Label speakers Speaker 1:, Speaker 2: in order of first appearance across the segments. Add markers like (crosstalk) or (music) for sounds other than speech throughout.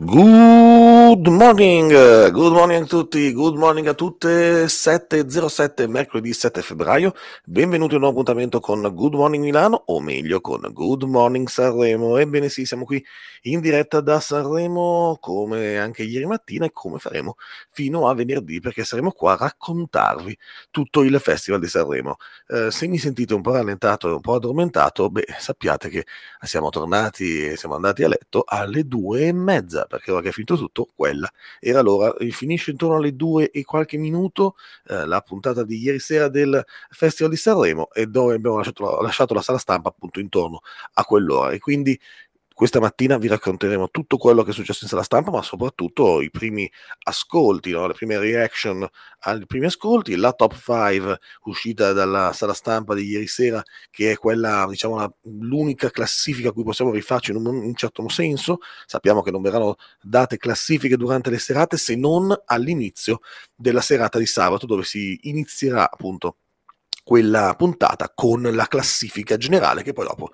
Speaker 1: Good. Good morning, eh, good morning a tutti, good morning a tutte, 7.07 mercoledì 7 febbraio, benvenuti a un nuovo appuntamento con Good Morning Milano, o meglio con Good Morning Sanremo, ebbene sì, siamo qui in diretta da Sanremo come anche ieri mattina e come faremo fino a venerdì perché saremo qua a raccontarvi tutto il Festival di Sanremo. Eh, se mi sentite un po' rallentato e un po' addormentato, beh, sappiate che siamo tornati e siamo andati a letto alle due e mezza perché ora che è finito tutto, quella. Era l'ora, finisce intorno alle due e qualche minuto eh, la puntata di ieri sera del Festival di Sanremo e dove abbiamo lasciato lasciato la sala stampa appunto intorno a quell'ora. E quindi questa mattina vi racconteremo tutto quello che è successo in sala stampa, ma soprattutto i primi ascolti, no? le prime reaction ai primi ascolti, la top 5 uscita dalla sala stampa di ieri sera, che è quella, diciamo, la, l'unica classifica a cui possiamo rifarci in un, in un certo senso. Sappiamo che non verranno date classifiche durante le serate se non all'inizio della serata di sabato, dove si inizierà appunto quella puntata con la classifica generale che poi dopo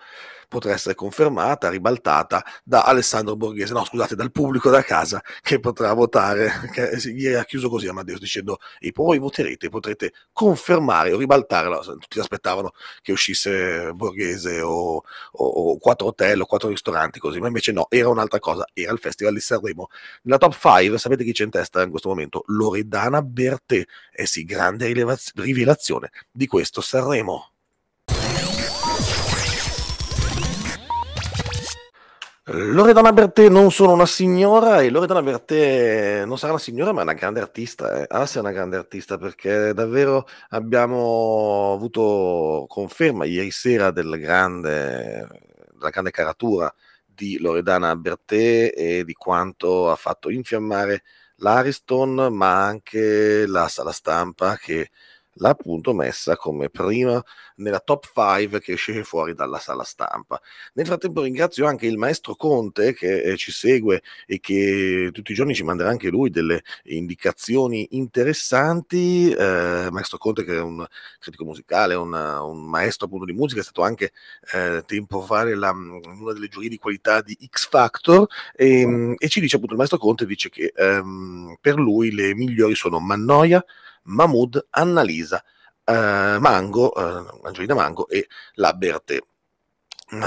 Speaker 1: potrà essere confermata, ribaltata da Alessandro Borghese, no scusate, dal pubblico da casa che potrà votare, (laughs) che ieri ha chiuso così Amadeus dicendo e poi voterete, potrete confermare o ribaltare, tutti aspettavano che uscisse Borghese o, o, o quattro hotel o quattro ristoranti così, ma invece no, era un'altra cosa, era il Festival di Sanremo. Nella top 5 sapete chi c'è in testa in questo momento? Loredana Bertè, eh sì, grande rivelazione di questo Sanremo. Loredana Bertè non sono una signora e Loredana Bertè non sarà una signora ma è una grande artista, eh. ah è una grande artista perché davvero abbiamo avuto conferma ieri sera del grande, della grande caratura di Loredana Bertè e di quanto ha fatto infiammare l'Ariston ma anche la sala stampa che l'ha appunto messa come prima nella top 5 che esce fuori dalla sala stampa. Nel frattempo ringrazio anche il maestro Conte che eh, ci segue e che tutti i giorni ci manderà anche lui delle indicazioni interessanti. Eh, maestro Conte che è un critico musicale, una, un maestro appunto di musica, è stato anche eh, tempo fa la, una delle giurie di qualità di X Factor e, ehm, e, ci dice appunto il maestro Conte dice che ehm, per lui le migliori sono Mannoia, Mahmoud, Annalisa eh, Mango, eh, Angelina Mango e la Bertè.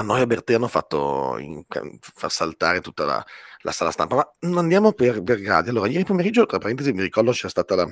Speaker 1: noi a Bertè hanno fatto in, far saltare tutta la, la, sala stampa, ma andiamo per, per gradi. Allora, ieri pomeriggio, tra parentesi, mi ricordo c'è stata la,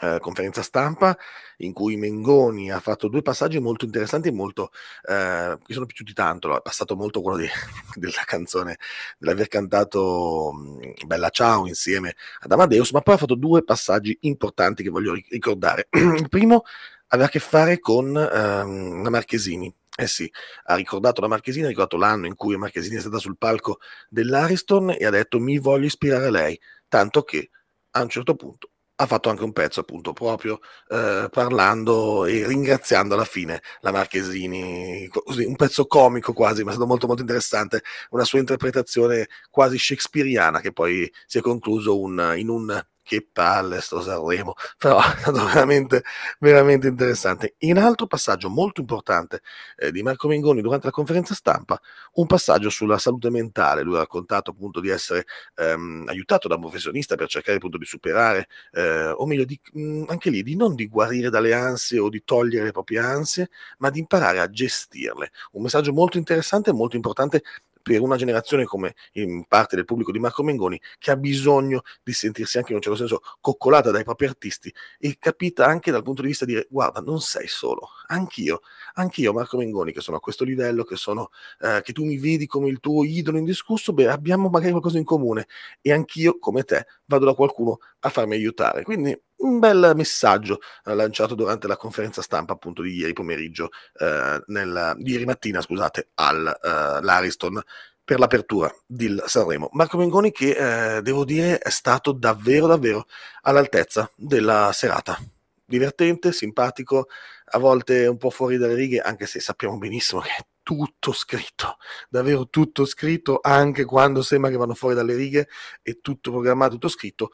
Speaker 1: eh, conferenza stampa in cui Mengoni ha fatto due passaggi molto interessanti e molto eh, mi sono piaciuti tanto è passato molto quello di, (laughs) della canzone dell'aver cantato mm, Bella Ciao insieme ad Amadeus ma poi ha fatto due passaggi importanti che voglio ricordare (clears throat) il primo aveva a che fare con ehm, la Marchesini eh sì, ha ricordato la Marchesina, ha ricordato l'anno in cui Marchesina è stata sul palco dell'Ariston e ha detto mi voglio ispirare a lei, tanto che a un certo punto ha fatto anche un pezzo appunto proprio eh, parlando e ringraziando alla fine la Marchesini, così, un pezzo comico quasi, ma è stato molto molto interessante, una sua interpretazione quasi shakespeariana che poi si è concluso un, in un che palle sto Sanremo, però (laughs) è stato veramente, veramente interessante. In altro passaggio molto importante eh, di Marco Mengoni durante la conferenza stampa, un passaggio sulla salute mentale, lui ha raccontato appunto di essere ehm, aiutato da un professionista per cercare appunto di superare, eh, o meglio di, mh, mm, anche lì, di non di guarire dalle ansie o di togliere le proprie ansie, ma di imparare a gestirle. Un messaggio molto interessante e molto importante per una generazione come in parte del pubblico di Marco Mengoni che ha bisogno di sentirsi anche in un certo senso coccolata dai propri artisti e capita anche dal punto di vista di dire guarda non sei solo, anch'io, anch'io Marco Mengoni che sono a questo livello, che, sono, eh, che tu mi vedi come il tuo idolo indiscusso, beh abbiamo magari qualcosa in comune e anch'io come te vado da qualcuno a farmi aiutare. Quindi un bel messaggio eh, lanciato durante la conferenza stampa appunto di ieri pomeriggio, eh, nella, di ieri mattina, scusate, all'Ariston eh, per l'apertura del Sanremo. Marco Mengoni che eh, devo dire è stato davvero davvero all'altezza della serata. Divertente, simpatico, a volte un po' fuori dalle righe, anche se sappiamo benissimo che è tutto scritto, davvero tutto scritto, anche quando sembra che vanno fuori dalle righe, è tutto programmato, tutto scritto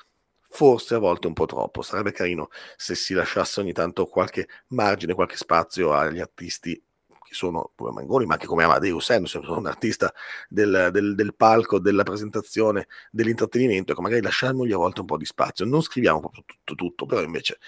Speaker 1: forse a volte un po' troppo. Sarebbe carino se si lasciasse ogni tanto qualche margine, qualche spazio agli artisti che sono come Mangoni, ma anche come Amadeus Anderson, sono un artista del, del, del, palco, della presentazione, dell'intrattenimento, ecco, magari lasciamogli a volte un po' di spazio. Non scriviamo proprio tutto, tutto, però invece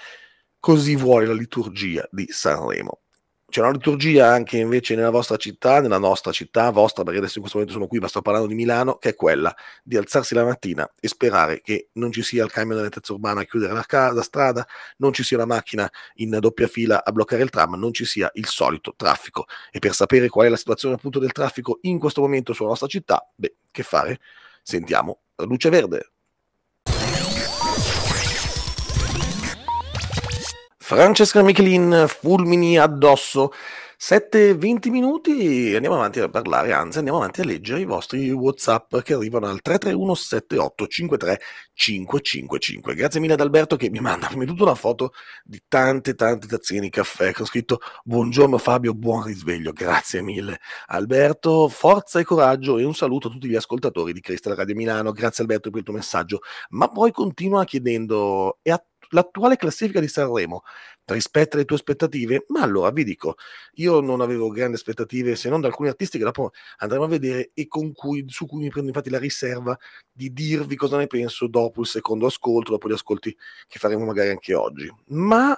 Speaker 1: così vuole la liturgia di Sanremo c'è una liturgia anche invece nella vostra città, nella nostra città, vostra, perché adesso in questo momento sono qui, ma sto parlando di Milano, che è quella di alzarsi la mattina e sperare che non ci sia il camion della terza urbana a chiudere la, ca- la strada, non ci sia la macchina in doppia fila a bloccare il tram, non ci sia il solito traffico. E per sapere qual è la situazione appunto del traffico in questo momento sulla nostra città, beh, che fare? Sentiamo Luce Verde. Francesca Michelin, fulmini addosso. 7-20 minuti, andiamo avanti a parlare, anzi andiamo avanti a leggere i vostri Whatsapp che arrivano al 331 7853 555. Grazie mille ad Alberto che mi manda prima di tutto una foto di tante tante tazzine di caffè con scritto buongiorno Fabio, buon risveglio, grazie mille Alberto, forza e coraggio e un saluto a tutti gli ascoltatori di Cristal Radio Milano, grazie Alberto per il tuo messaggio, ma poi continua chiedendo e a l'attuale classifica di Sanremo rispetta le tue aspettative? Ma allora vi dico, io non avevo grandi aspettative se non da alcuni artisti che dopo andremo a vedere e cui, su cui mi prendo infatti la riserva di dirvi cosa ne penso dopo il secondo ascolto, dopo gli ascolti che faremo magari anche oggi. Ma uh,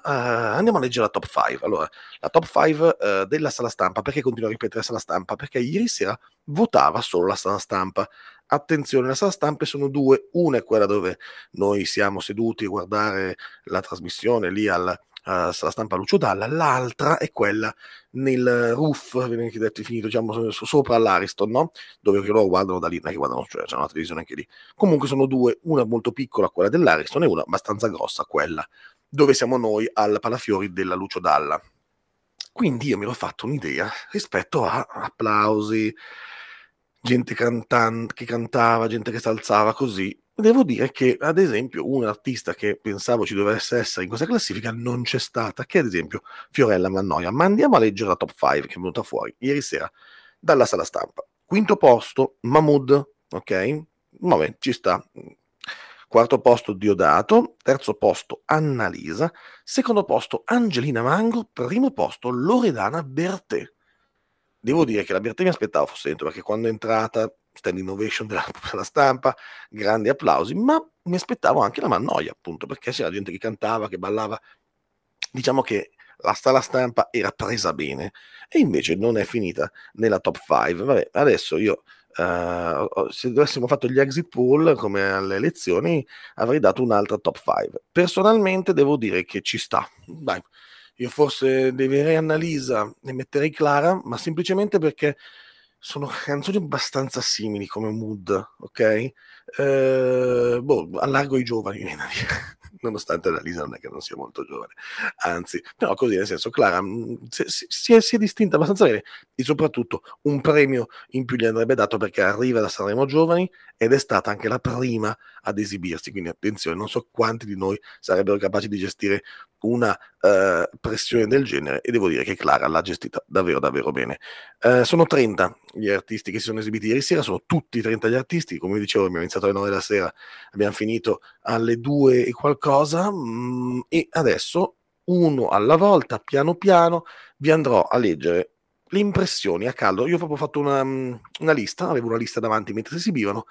Speaker 1: andiamo a leggere la top 5. Allora, la top 5 uh, eh, della sala stampa, perché continuo a ripetere la sala stampa? Perché ieri sera votava solo la sala stampa attenzione, la sala stampe sono due, una è quella dove noi siamo seduti a guardare la trasmissione lì al, alla sala stampa Lucio Dalla, l'altra è quella nel roof, viene anche detto finito, diciamo sopra l'Ariston, no? dove loro guardano da lì, non che guardano, cioè c'è una televisione anche lì. Comunque sono due, una molto piccola, quella dell'Ariston, e una abbastanza grossa, quella dove siamo noi al Palafiori della Lucio Dalla. Quindi io mi ero fatto un'idea rispetto a applausi, gente cantan- che cantava, gente che si alzava così. Devo dire che, ad esempio, un artista che pensavo ci dovesse essere in questa classifica non c'è stata, che è ad esempio Fiorella Mannoia. Ma andiamo a leggere la top 5 che è venuta fuori ieri sera dalla sala stampa. Quinto posto, Mahmood, ok? Vabbè, ci sta. Quarto posto Diodato, terzo posto Annalisa, secondo posto Angelina Mango, primo posto Loredana Bertè devo dire che la Bertè mi aspettavo fosse dentro, perché quando è entrata, stand innovation della, (laughs) della stampa, grandi applausi, ma mi aspettavo anche la Mannoia, appunto, perché c'era gente che cantava, che ballava. Diciamo che la sala stampa era presa bene e invece non è finita nella top 5. Vabbè, adesso io Uh, se dovessimo fatto gli exit poll come alle elezioni avrei dato un'altra top 5 personalmente devo dire che ci sta Vai. Io forse devirei Annalisa e metterei Clara, ma semplicemente perché sono (laughs) canzoni abbastanza simili come mood, ok? Eh, boh, allargo i giovani, (laughs) nonostante Annalisa non è che non sia molto giovane, anzi, però così nel senso, Clara mm, si, si, è, si, è, distinta abbastanza bene e soprattutto un premio in più gli andrebbe dato perché arriva da Sanremo Giovani ed è stata anche la prima ad esibirsi. Quindi attenzione, non so quanti di noi sarebbero capaci di gestire una eh, pressione del genere e devo dire che Clara l'ha gestita davvero davvero bene. Eh, sono 30 gli artisti che si sono esibiti ieri sera, sono tutti 30 gli artisti, come vi dicevo abbiamo iniziato alle 9 della sera, abbiamo finito alle 2 e qualcosa mh, mm, e adesso uno alla volta, piano piano, vi andrò a leggere le impressioni a caldo. Io ho proprio fatto una, mm, una lista, avevo una lista davanti mentre si esibivano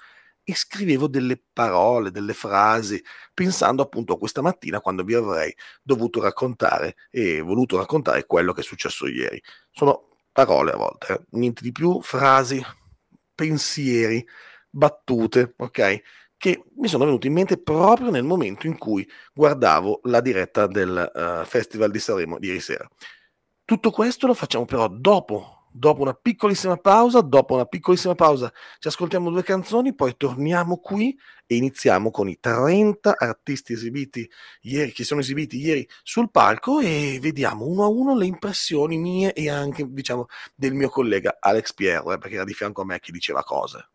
Speaker 1: e scrivevo delle parole, delle frasi, pensando appunto a questa mattina quando vi avrei dovuto raccontare e voluto raccontare quello che è successo ieri. Sono parole a volte, eh? niente di più, frasi, pensieri, battute, ok? Che mi sono venute in mente proprio nel momento in cui guardavo la diretta del uh, Festival di Sanremo di ieri sera. Tutto questo lo facciamo però dopo dopo una piccolissima pausa, dopo una piccolissima pausa ci ascoltiamo due canzoni, poi torniamo qui e iniziamo con i 30 artisti esibiti ieri, che sono esibiti ieri sul palco e vediamo uno a uno le impressioni mie e anche, diciamo, del mio collega Alex Pierre, eh, perché era di fianco a me che diceva cose.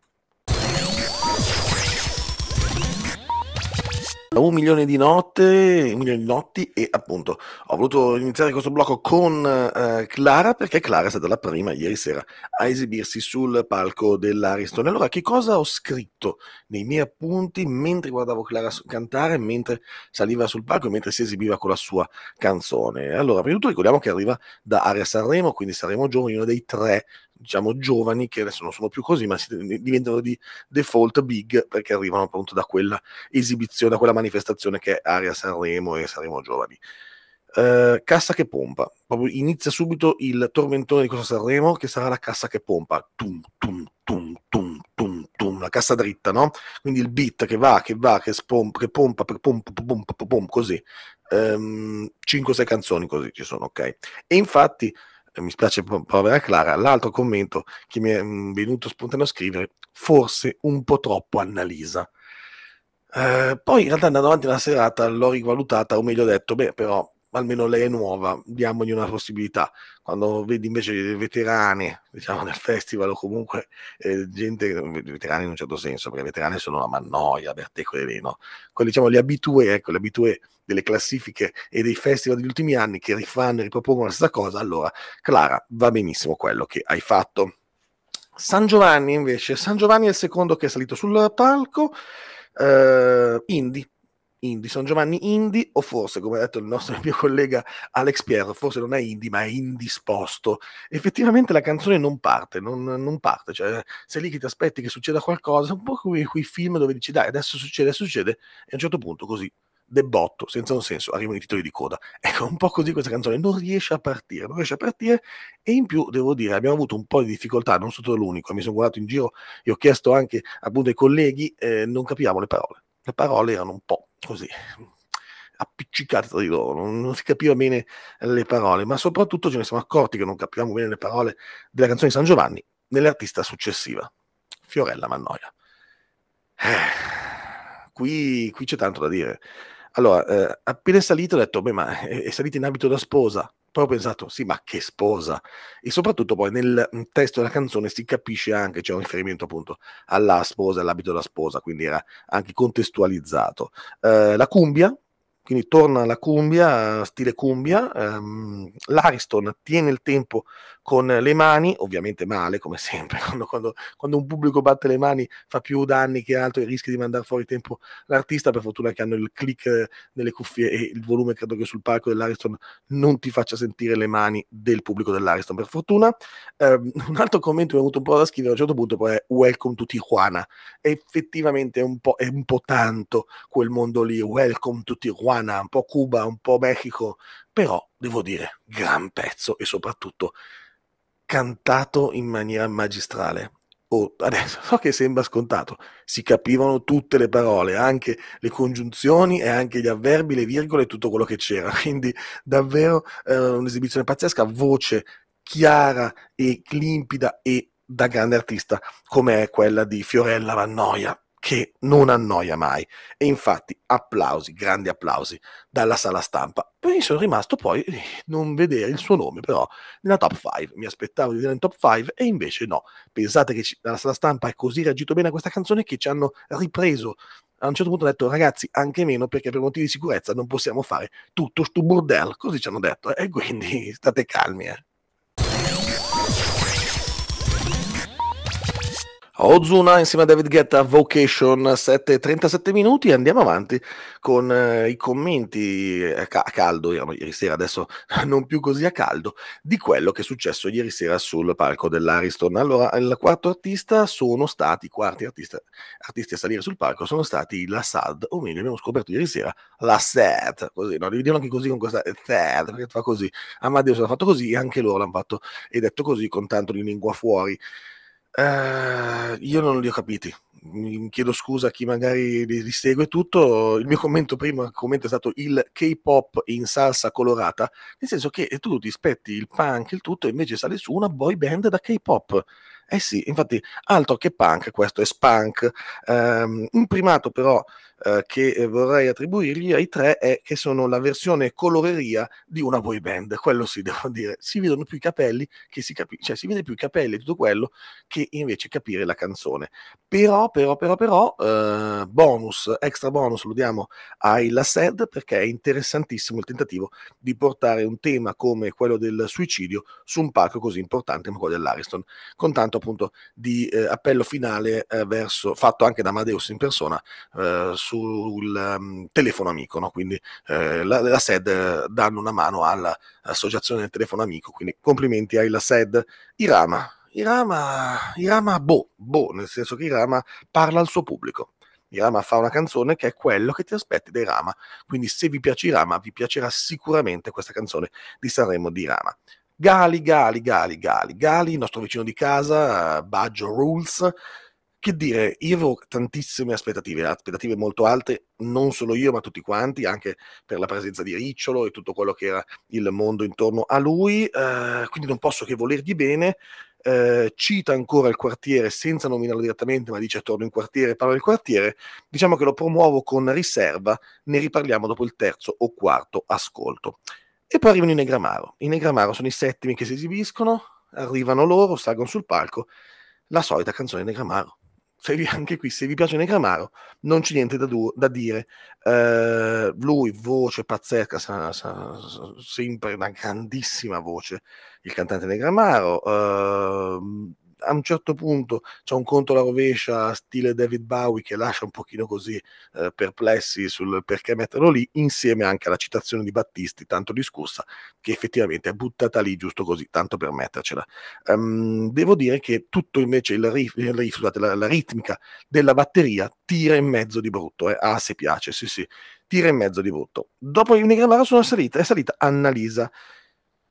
Speaker 1: un milione di notte, un milione di notti e appunto ho voluto iniziare questo blocco con eh, Clara perché Clara è stata la prima ieri sera a esibirsi sul palco dell'Ariston. Allora, che cosa ho scritto nei miei appunti mentre guardavo Clara cantare, mentre saliva sul palco e mentre si esibiva con la sua canzone? Allora, prima di tutto ricordiamo che arriva da Aria Sanremo, quindi saremo Giovani, uno dei tre diciamo giovani che adesso non sono più così, ma si, diventano di default big perché arrivano appunto da quella esibizione, da quella manifestazione che è Aria Sanremo e Sanremo Giovani. Uh, cassa che pompa, proprio inizia subito il tormentone di cosa Sanremo che sarà la cassa che pompa, tum, tum, tum, tum, tum, tum, la cassa dritta, no? Quindi il beat che va, che va, che, spompa, che pompa, che pompa, pompa, pompa, così. Um, ehm, 5-6 canzoni così ci sono, ok? E infatti eh, mi spiace povera Clara, l'altro commento che mi è mm, venuto spontaneo a scrivere, forse un po' troppo Annalisa. Eh, poi in realtà andando avanti la serata l'ho rivalutata, o meglio detto, beh però almeno lei è nuova, diamogli una possibilità. Quando vedi invece dei veterani, diciamo nel festival o comunque eh, gente, veterani in un certo senso, perché veterani sono la Mannoia, Bertecco e no, quelli diciamo le abitue, ecco, le abitue delle classifiche e dei festival degli ultimi anni che rifanno e ripropongono la stessa cosa, allora Clara va benissimo quello che hai fatto. San Giovanni invece, San Giovanni è il secondo che è salito sul palco, eh, Indy Indy, San Giovanni Indy o forse, come ha detto il nostro ah. mio collega Alex Pierro, forse non è Indy ma è indisposto. Effettivamente la canzone non parte, non, non parte, cioè sei lì che ti aspetti che succeda qualcosa, un po' come quei film dove dici dai adesso succede, succede e a un certo punto così debotto, senza un senso, arrivano i titoli di coda. (laughs) Ecco, un po' così questa canzone non riesce a partire, non riesce a partire e in più devo dire, abbiamo avuto un po' di difficoltà, non sono stato l'unico, mi sono guardato in giro e ho chiesto anche appunto ai colleghi, eh, non capiamo le parole le parole erano un po' così appiccicate tra di loro, non, si capiva bene le parole, ma soprattutto ce ne siamo accorti che non capivamo bene le parole della canzone di San Giovanni nell'artista successiva, Fiorella Mannoia. Eh, qui, qui c'è tanto da dire. Allora, eh, appena è salito ho detto, beh, ma è, è salito in abito da sposa, poi ho pensato, sì, ma che sposa! E soprattutto poi nel mhmm, testo della canzone si capisce anche, c'è un riferimento appunto alla sposa, all'abito della sposa, quindi era anche contestualizzato. Eh, la cumbia, quindi torna la cumbia, stile cumbia, ehm, l'Ariston tiene il tempo con le mani, ovviamente male come sempre, (laughs) quando, quando, quando, un pubblico batte le mani fa più danni che altro e rischia di mandare fuori tempo l'artista, per fortuna che hanno il click eh, nelle cuffie e il volume credo che sul palco dell'Ariston non ti faccia sentire le mani del pubblico dell'Ariston, per fortuna. Eh, (laughs) un altro commento che ho avuto un po' da scrivere a un certo punto poi è Welcome to Tijuana, e effettivamente è un, po', è un po' tanto quel mondo lì, Welcome to Tijuana, un po' Cuba, un po' Messico, però devo dire, gran pezzo e soprattutto cantato in maniera magistrale. Oh, adesso so che sembra scontato, si capivano tutte le parole, anche le congiunzioni e anche gli avverbi, le virgole e tutto quello che c'era. (laughs) Quindi davvero eh, un'esibizione pazzesca, voce chiara e limpida e da grande artista come è quella di Fiorella Vannoia che non annoia mai. E infatti applausi, grandi applausi dalla sala stampa. Mi sono rimasto poi eh, non vedere il suo nome però nella top 5. Mi aspettavo di vedere in top 5 e invece no. Pensate che la sala stampa è così reagito bene a questa canzone che ci hanno ripreso a un certo punto ho detto ragazzi anche meno perché per motivi di sicurezza non possiamo fare tutto sto burdel così ci hanno detto e quindi state calmi eh. Ozuna insieme a David Guetta Vocation 7:37 minuti andiamo avanti con eh, i commenti a, caldo diciamo, ieri sera adesso (laughs) non più così a caldo di quello che è successo ieri sera sul palco dell'Ariston allora il quarto artista sono stati i quarti artista, artisti a salire sul palco sono stati la SAD o meglio abbiamo scoperto ieri sera la SAD così no devi dirlo anche così con questa SAD perché fa così Amadeus l'ha fatto così e anche loro l'hanno fatto e detto così con tanto di lingua fuori Uh, io non li ho capiti. Mi chiedo scusa a chi magari li, li segue tutto. Il mio commento prima commento è stato il K-pop in salsa colorata, nel senso che tu ti aspetti il punk, il tutto, e invece sale su una boy band da K-pop. Eh sì, infatti, altro che punk, questo è spunk, un ehm, primato però eh, che eh, vorrei attribuirgli ai tre è che sono la versione coloreria di una boy band, quello sì, (laughs) devo dire. Si vedono più i capelli che si capisce, cioè si vede più i capelli e tutto quello che invece capire la canzone. Però, però, però, però, eh, bonus, extra bonus lo diamo ai La Sed perché è interessantissimo il tentativo di portare un tema come quello del suicidio su un palco così importante come quello dell'Ariston, con tanto appunto di eh, appello finale eh, verso, fatto anche da Amadeus in persona eh, sul um, telefono amico, no? quindi eh, la, la, SED eh, danno una mano all'associazione del telefono amico, quindi complimenti ai la SED Irama. Irama, Irama boh, boh, nel senso che Irama parla al suo pubblico. Irama fa una canzone che è quello che ti aspetti dai Rama, quindi se vi piace Irama vi piacerà sicuramente questa canzone di Sanremo di Irama. Gali, Gali, Gali, Gali, Gali, il nostro vicino di casa, eh, Baggio Rules, che dire, io avevo tantissime aspettative, aspettative molto alte, non solo io ma tutti quanti, anche per la presenza di Ricciolo e tutto quello che era il mondo intorno a lui, eh, quindi non posso che volergli bene. Eh, cita ancora il quartiere senza nominarlo direttamente, ma dice torno in quartiere, parlo del quartiere. Diciamo che lo promuovo con riserva, ne riparliamo dopo il terzo o quarto ascolto. E poi arrivano i Negramaro. I Negramaro sono i settimi che si esibiscono, arrivano loro, salgono sul palco, la solita canzone Negramaro vi, (laughs) anche qui, se vi piace Negramaro, non c'è niente da, du- da dire. Eh, lui, voce pazzesca, sa, sa, sa, sempre una grandissima voce, il cantante Negramaro. Eh, a un certo punto c'è un conto alla rovescia stile David Bowie che lascia un pochino così eh, perplessi sul perché metterlo lì, insieme anche alla citazione di Battisti, tanto discussa, che effettivamente è buttata lì giusto così, tanto per mettercela. Um, devo dire che tutto invece il riff, il riff scusate, la, la, ritmica della batteria tira in mezzo di brutto, eh. ah se piace, sì sì, tira in mezzo di brutto. Dopo il Negramaro sono salita, è salita Annalisa,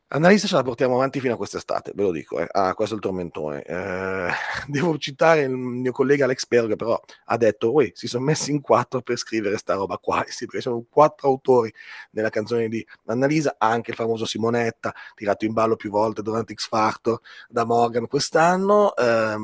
Speaker 1: Analista ce la portiamo avanti fino a quest'estate, ve lo dico. Eh. Ah, questo è il tormentone. Eh, (laughs) devo citare il mio collega Alex Berg, però ha detto, Oi, si sono messi in quattro per scrivere sta roba qua. (laughs) sì, perché sono quattro autori nella canzone di Annalisa, anche il famoso Simonetta, tirato in ballo più volte durante X Factor da Morgan quest'anno. Eh,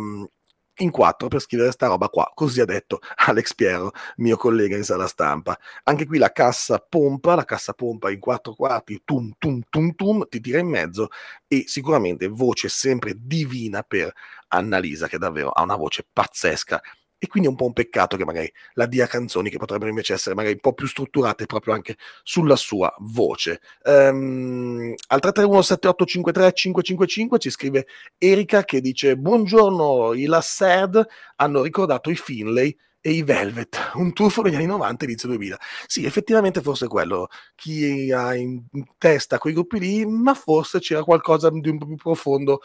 Speaker 1: in quattro per scrivere sta roba qua, così ha detto (laughs) Alex Pierro, mio collega in sala stampa. Anche qui la cassa pompa, la cassa pompa in quattro quarti, tum tum tum tum, ti tira in mezzo e sicuramente voce sempre divina per Annalisa che davvero ha una voce pazzesca e quindi è un po' un peccato che magari la dia canzoni che potrebbero invece essere magari un po' più strutturate proprio anche sulla sua voce. Um, al 331-7853-555 ci scrive Erika che dice Buongiorno, i Lassard hanno ricordato i Finlay e i Velvet, un tuffo negli anni 90 e inizio 2000. Sì, effettivamente forse quello, chi ha in testa quei gruppi lì, ma forse c'era qualcosa di un po' più profondo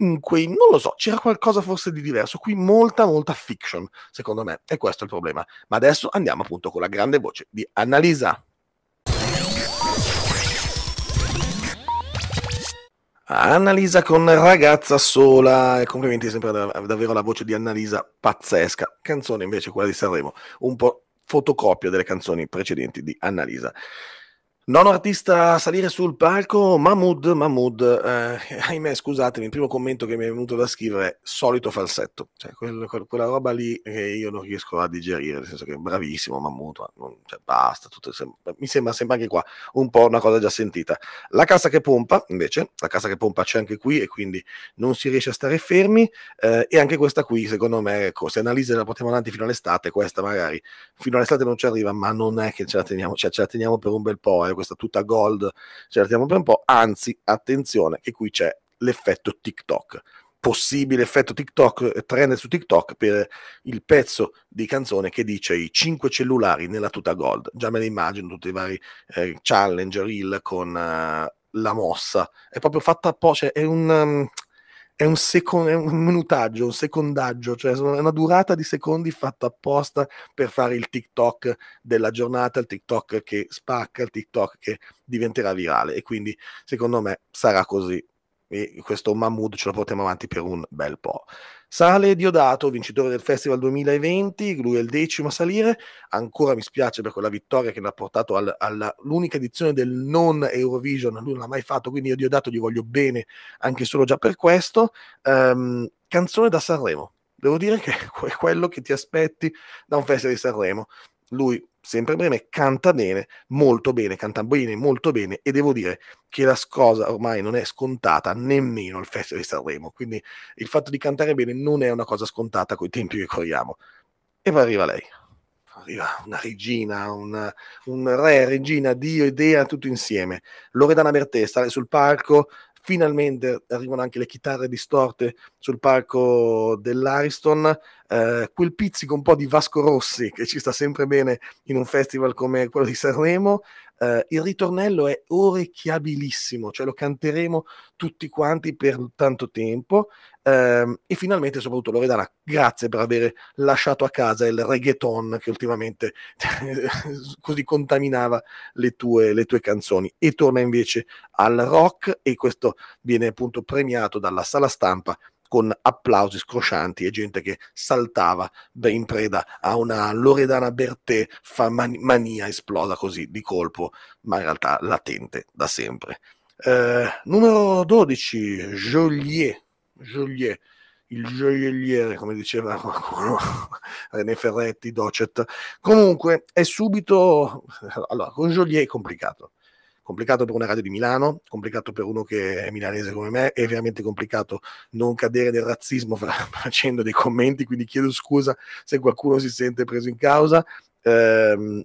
Speaker 1: in cui, non lo so, c'era qualcosa forse di diverso, qui molta, molta fiction, secondo me, e questo è il problema. Ma adesso andiamo appunto con la grande voce di Annalisa. Annalisa con Ragazza sola, e complimenti sempre dav- davvero la voce di Annalisa, pazzesca. Canzone invece quella di Sanremo, un po' fotocopia delle canzoni precedenti di Annalisa. Nono artista a salire sul palco, Mahmood, Mahmood, eh, (laughs) ahimè scusatemi, il primo commento che mi è venuto da scrivere è solito falsetto, cioè quel, quel, quella roba lì che io non riesco a digerire, nel senso che è bravissimo Mahmood, non, cioè, basta, tutto, mi sembra sempre anche qua un po' una cosa già sentita. La cassa che pompa invece, la cassa che pompa c'è anche qui e quindi non si riesce a stare fermi eh, e anche questa qui secondo me, ecco, se analisi la portiamo avanti fino all'estate, questa magari fino all'estate non ci arriva, ma non è che ce la teniamo, cioè, ce la teniamo per un bel po'. Eh questa tuta gold, ce la teniamo per un po', anzi attenzione che qui c'è l'effetto TikTok possibile effetto TikTok, eh, trend su TikTok per il pezzo di canzone che dice i 5 cellulari nella tuta gold. Già me ne immagino tutti i vari eh, challenge, reel con uh, la mossa. È proprio fatta apposta, cioè, è un... Um, è un, second, è un minutaggio, un secondaggio, cioè è una durata di secondi fatta apposta per fare il TikTok della giornata, il TikTok che spacca, il TikTok che diventerà virale. E quindi, secondo me, sarà così. E questo Mahmood ce lo portiamo avanti per un bel po'. Sale Diodato, vincitore del Festival 2020, lui è il decimo a salire, ancora mi spiace per quella vittoria che l'ha portato al, all'unica edizione del non Eurovision, lui non l'ha mai fatto, quindi io Diodato gli voglio bene anche solo già per questo. Um, canzone da Sanremo, devo dire che (laughs) è quello che ti aspetti da un Festival di Sanremo. Lui sempre bene, canta bene, molto bene, canta bene, molto bene e devo dire che la cosa ormai non è scontata nemmeno al Festival di Sanremo, quindi il fatto di cantare bene non è una cosa scontata con i tempi che corriamo. E poi arriva lei, arriva una regina, una, un re, regina, dio, e Dea tutto insieme. Loredana Bertè sale sul palco, finalmente arrivano anche le chitarre distorte sul palco dell'Ariston, eh, quel pizzico un po' di Vasco Rossi che ci sta sempre bene in un festival come quello di Sanremo, eh, il ritornello è orecchiabilissimo, cioè lo canteremo tutti quanti per tanto tempo ehm, e finalmente soprattutto Loredana, grazie per aver lasciato a casa il reggaeton che ultimamente (laughs) così contaminava le tue, le tue canzoni e torna invece al rock e questo viene appunto premiato dalla sala stampa con applausi scroscianti e gente che saltava in preda a una Loredana Bertè fa mania esplosa così di colpo, ma in realtà latente da sempre. Eh, numero 12, Joliet, Joliet il gioielliere, come diceva qualcuno, (laughs) René Ferretti, Docet. Comunque è subito, allora, con Joliet è complicato, complicato per una radio di Milano, complicato per uno che è milanese come me, è veramente complicato non cadere nel razzismo (laughs) facendo dei commenti, quindi chiedo scusa se qualcuno si sente preso in causa. Eh,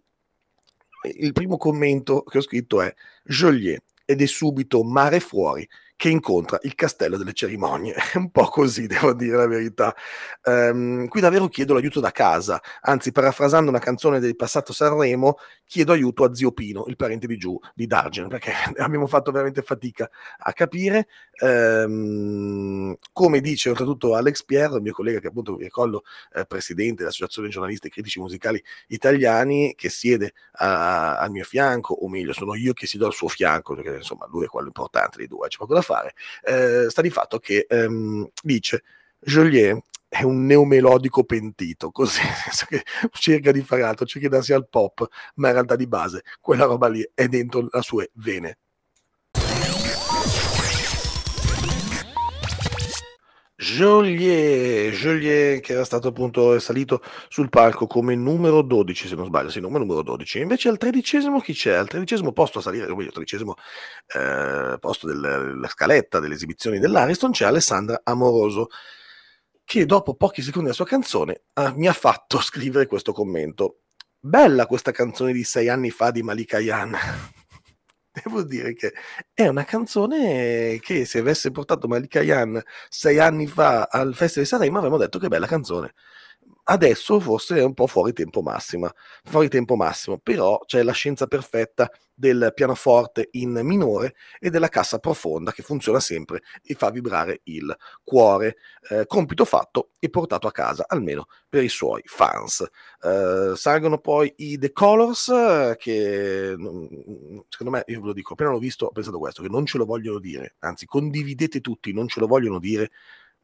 Speaker 1: il primo commento che ho scritto è Joliet ed è subito mare fuori che incontra il castello delle cerimonie. (laughs) È un po' così, devo dire la verità. Um, qui davvero chiedo l'aiuto da casa, anzi, parafrasando una canzone del passato Sanremo, chiedo aiuto a zio Pino, il parente di giù di Dargen, perché (laughs) abbiamo fatto veramente fatica a capire. Um, come dice oltretutto Alex Pierre, il mio collega che appunto vi ricordo, eh, presidente dell'Associazione Giornalisti e Critici Musicali Italiani, che siede a, al mio fianco, o meglio, sono io che siedo al suo fianco, perché insomma lui è quello importante dei due, c'è poco da fare fare. Eh, sta di fatto che ehm, dice Joliet è un neomelodico pentito, così che cerca di fare altro, cerca di darsi al pop, ma in realtà di base quella roba lì è dentro le sue vene. Joliet, Joliet che era stato appunto salito sul palco come numero 12 se non sbaglio, sì, numero, numero 12 invece al tredicesimo chi c'è? Al tredicesimo posto a salire, o meglio al tredicesimo eh, posto della scaletta delle esibizioni dell'Ariston c'è Alessandra Amoroso che dopo pochi secondi della sua canzone ah, mi ha fatto (laughs) scrivere questo commento bella questa canzone di sei anni fa di Malika Yan devo dire che è una canzone che se avesse portato Malika Yan sei anni fa al Festival di Sanremo avremmo detto che bella canzone adesso forse è un po' fuori tempo, massima, fuori tempo massimo, però c'è la scienza perfetta del pianoforte in minore e della cassa profonda che funziona sempre e fa vibrare il cuore. Eh, compito fatto e portato a casa, almeno per i suoi fans. Eh, salgono poi i The Colors, eh, che secondo me, io ve lo dico, appena l'ho visto ho pensato questo, che non ce lo vogliono dire, anzi condividete tutti, non ce lo vogliono dire,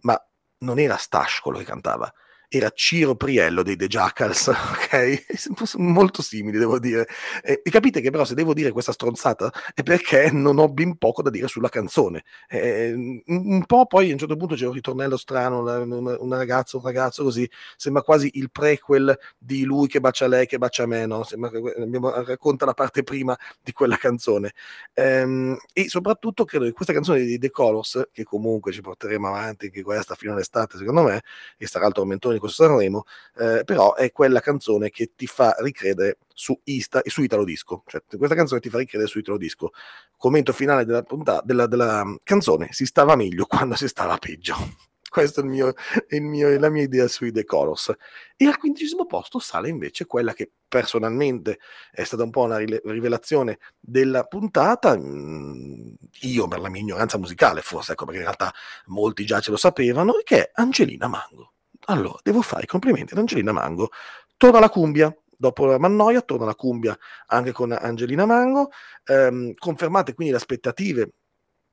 Speaker 1: ma non era Stash quello che cantava, era Ciro Priello dei The Jackals, (laughs) ok? Molto simili, devo dire. E, eh, e, capite che però se devo dire questa stronzata è perché non ho ben poco da dire sulla canzone. E, eh, eh, un po' poi a un certo punto c'è un ritornello strano, un ragazzo, un ragazzo così, sembra quasi il prequel di lui che bacia lei, che bacia me, no? Sembra che abbiamo, racconta la parte prima di quella canzone. Ehm, e soprattutto credo che questa canzone di The Colors, che comunque ci porteremo avanti, che questa fino all'estate secondo me, e sarà il tormentone di questo Sanremo, eh, però è quella canzone che ti fa ricredere su, Ista, su Italo Disco, cioè questa canzone ti fa ricredere su Italo Disco. Commento finale della, puntata, della, della mm, canzone, si stava meglio (laughs) quando si stava peggio. (laughs) Questa è il mio, il mio, la mia idea sui The Colors. E al quindicesimo posto sale invece quella che personalmente è stata un po' una rivelazione della puntata, mm, io per la mia ignoranza musicale forse, ecco perché in realtà molti già ce lo sapevano, che è Angelina Mango. Allora, devo fare i complimenti ad Angelina Mango. Torna la cumbia, dopo la Mannoia torna la cumbia anche con Angelina Mango. Ehm, confermate quindi le aspettative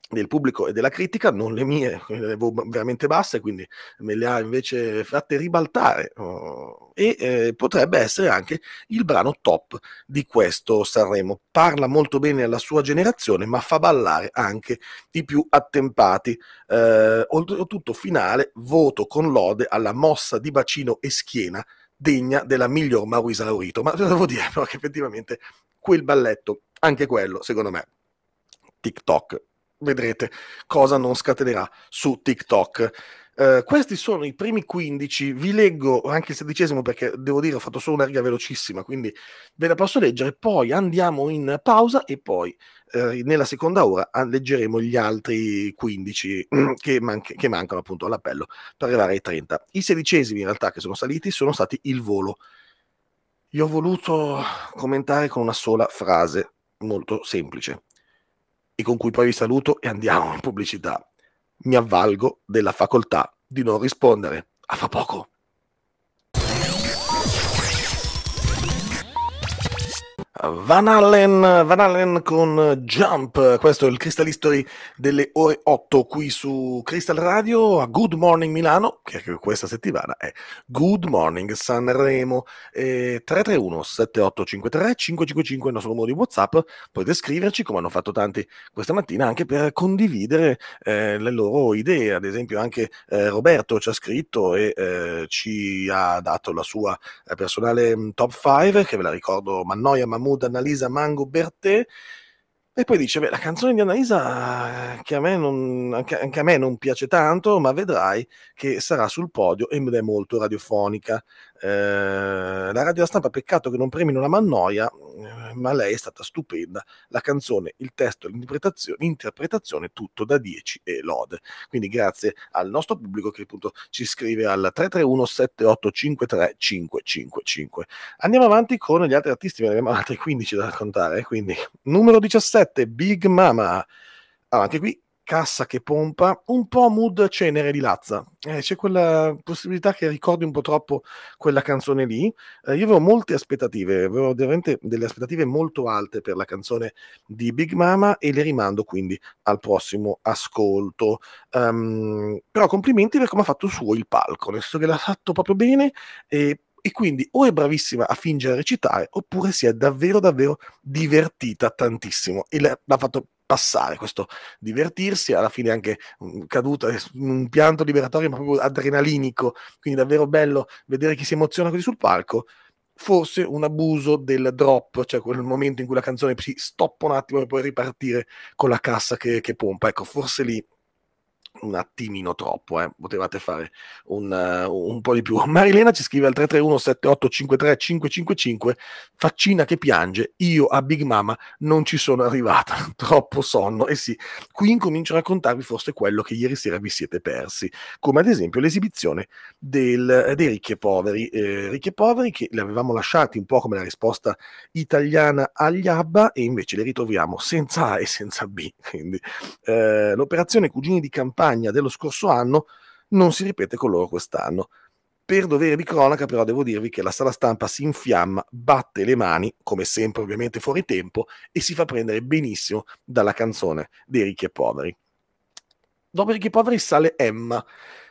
Speaker 1: del pubblico e della critica, non le mie, le avevo veramente basse, quindi me le ha invece fatte ribaltare oh, e eh, potrebbe essere anche il brano top di questo Sanremo. Parla molto bene alla sua generazione, ma fa ballare anche i più attempati. Eh, oltretutto finale, voto con lode alla mossa di bacino e schiena degna della miglior Maurice Laurito, ma devo dire (laughs) però che effettivamente quel balletto, anche quello, secondo me, TikTok vedrete cosa non scatenerà su TikTok. Uh, questi sono i primi 15, vi leggo anche il sedicesimo perché devo dire ho fatto solo una velocissima, quindi ve la posso leggere, poi andiamo in pausa e poi uh, nella seconda ora leggeremo gli altri 15 mm, che, man- che mancano appunto all'appello per arrivare ai 30. I sedicesimi in realtà che sono saliti sono stati il volo. Io ho voluto commentare con una sola frase molto semplice e con cui poi vi saluto e andiamo in pubblicità. Mi avvalgo della facoltà di non rispondere. A fa poco. Van Allen, Van Allen con Jump, questo è il Crystal History delle ore 8 qui su Crystal Radio a Good Morning Milano, che questa settimana è Good Morning Sanremo eh, 331-7853-555 il nostro numero di Whatsapp, potete scriverci come hanno fatto tanti questa mattina anche per condividere eh, le loro idee, ad esempio anche eh, Roberto ci ha scritto e eh, ci ha dato la sua eh, personale mm, top 5 che ve la ricordo, Mannoia Mammut, mood Annalisa Mango Bertè. E poi dice, beh, la canzone di Annalisa eh, che a me non, anche, anche a me non piace tanto, ma vedrai che sarà sul podio ed è molto radiofonica. Eh, la radio stampa, peccato che non premino la mannoia, eh, ma lei è stata stupenda. La canzone, il testo, l'interpretazione, l'interpretazione tutto da 10 e lode. Quindi grazie al nostro pubblico che appunto ci scrive al 331-7853-555. Andiamo avanti con gli altri artisti, ne abbiamo altri 15 da raccontare, quindi numero 17, Big Mama. Ah, anche qui cassa che pompa, un po' mood cenere di Lazza. Eh, c'è quella possibilità che ricordi un po' troppo quella canzone lì. Eh, io avevo molte aspettative, avevo veramente delle aspettative molto alte per la canzone di Big Mama e le rimando quindi al prossimo ascolto. Um, però complimenti per come ha fatto suo il palco, nel senso che l'ha fatto proprio bene e e quindi o è bravissima a fingere a recitare oppure si è davvero davvero divertita tantissimo e l'ha fatto passare, questo divertirsi, alla fine anche mhmm, caduta, un pianto liberatorio ma proprio adrenalinico, quindi davvero bello vedere chi si emoziona così sul palco, forse un abuso del drop, cioè quel momento in cui la canzone si stoppa un attimo e poi ripartire con la cassa che, che pompa, ecco, forse lì un attimino troppo, eh. potevate fare un, uh, un, po' di più. (laughs) Marilena ci scrive al 331-7853-555, faccina che piange, io a Big Mama non ci sono arrivata, (laughs) troppo sonno. E eh sì, qui incomincio a raccontarvi forse quello che ieri sera vi siete persi, come ad esempio l'esibizione del, dei ricchi e poveri. Eh, ricchi e poveri che li avevamo lasciati un po' come la risposta italiana agli ABBA e invece li ritroviamo senza A e senza B. (laughs) Quindi eh, l'operazione Cugini di Campania campagna dello scorso anno non si ripete con loro quest'anno. Per dovere di cronaca, però, devo dirvi che la sala stampa si infiamma, batte le mani, come sempre ovviamente fuori tempo, e si fa prendere benissimo dalla canzone dei ricchi e poveri. Dopo i ricchi e poveri sale Emma,